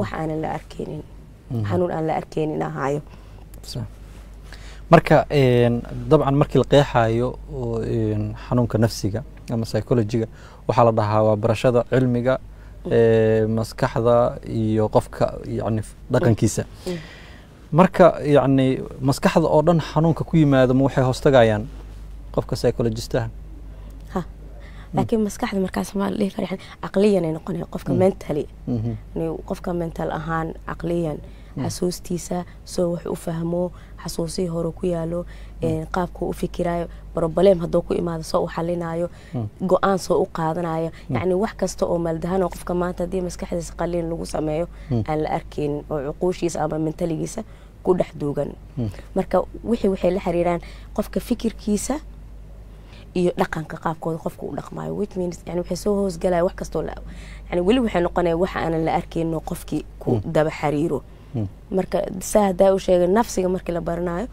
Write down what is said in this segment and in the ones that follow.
wax aanan la arkeynin mhm. xanuun aan la arkeynin ahaayo marka dabcan markii la qeexaayo xanuunka nafsiga ama psychologiga waxaa la dhahaa waa barashada cilmiga mm. maskaxda iyo qofka yani dhaqankiisa mm. Mm. marka yani maskaxda oo dhan xanuunka ku yimaado ma waxay hoostagayaan qofka psychologistaha laakiin maskaxda markaas maa dhihi kara caqliyanay noqona qofka mm-hmm. mentally mm-hmm. qofka mental ahaan caqliyan mm-hmm. xasuustiisa soo wax u fahmo xasuusihii hore ku yaalo qaabkuu u fikiraayo broblem hadduu ku imaado soo u xalinaayo go-aan soo u qaadanayo yacni wax kasta oo maaldahanoo qofka maanta haddii maskaxdiisa qalin lagu sameeyo aan la arkaynin oo cuquushiisa ama mentaligiisa ku dhex duugan marka wixii waxay la xiriiraan qofka fikirkiisa iyo dhaqanka qaabkooda qofka u dhaqmaayo wxay soo hoosgalaya wax kastoo weli waxay noqonaya waxa aanan la arkeyno qofkii ku hmm. daba xariiro hmm. marka saa hadaa u sheegay nafsiga markii la baranaayo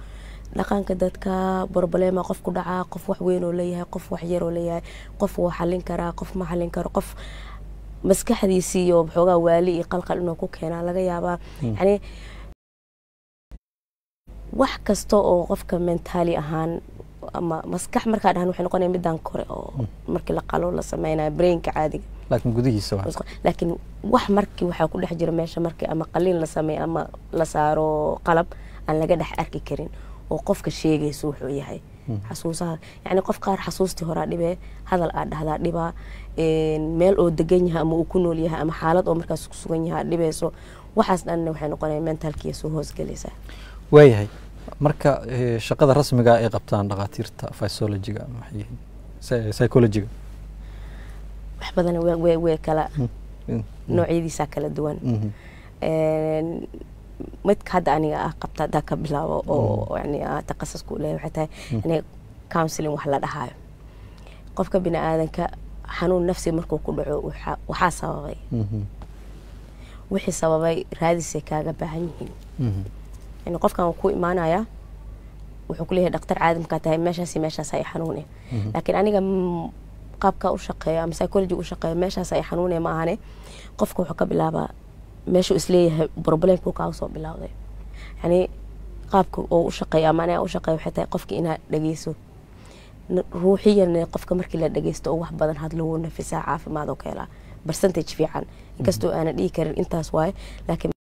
dhaqanka dadka broblema qof ku dhacaa qof wax weynoo leeyahay qof wax yaroo leeyahay qof waa xalin karaa qof ma xalin karo qof maskaxdiisiiyo xoogaa waali iyo qalqal inuu ku keenaa laga yaabaa hmm. yani wax kasta oo qofka mentaali ahaan ama maskax markaadhahan waxay noqonaya midaan kore oo hmm. markii la qalo la sameynaya brainka caadiga laakiin gudihiisalaakiin wax markii waxaa ku dhex jira meesha markii ama qaliin la sameeyo ama la saaro qalab aan laga dhex arki karin oo qofka sheegayso wuxuu yahay hmm. xasuusaha yacni qof qaar xasuustii horaa dhibee hadal aa dhahdaa dhibaa meel oo degan yahay ama uu ku nool yahay ama xaalad oo markaas ku sugan yahay dhibeyso waxaas dhanna waxay noqonaya mentalkiiya soo hoosgelaysaa waayahay marka eh, shaqada rasmiga ay ah qabtaan dhakhaatiirta physiologiga maxay psychologiga wax badan wway kala mm-hmm. mm-hmm. noocyadiisaa kala duwan mm-hmm. eh, midka hadda aniga ah qabta haddaa ka bilaabo oo yani ah, takhasasku u leehay waxay tahay inay counseling wax la dhahaayo qofka bini aadanka xanuun nafsi markuu ku dhaco waxaa sababay wixii sababay raadisay kaaga baahan yihiin qofkan ku imaanaya wuxuu kuleeyahay dhaktar caadi tahay meeshaas meeshaas ay xanuune mhm. laakiin aniga qaabka u shaqeeya psychology u shaqeeya meeshaas ay xanuune ma ahane qofka wuxuu ka bilaabaa meeshu isleeyahay problemku kaa soo bilowday yani qaabka oo u shaqeeya ama aniga u shaqeeya waxay tahay qofka inaad dhageyso ruuxiyan qofka markii la dhageysto oo wax badan hadlo nafisaa caafimaad oo ka helaa percentage fiican inkastoo aana dhihi karin intaas waaye laakiin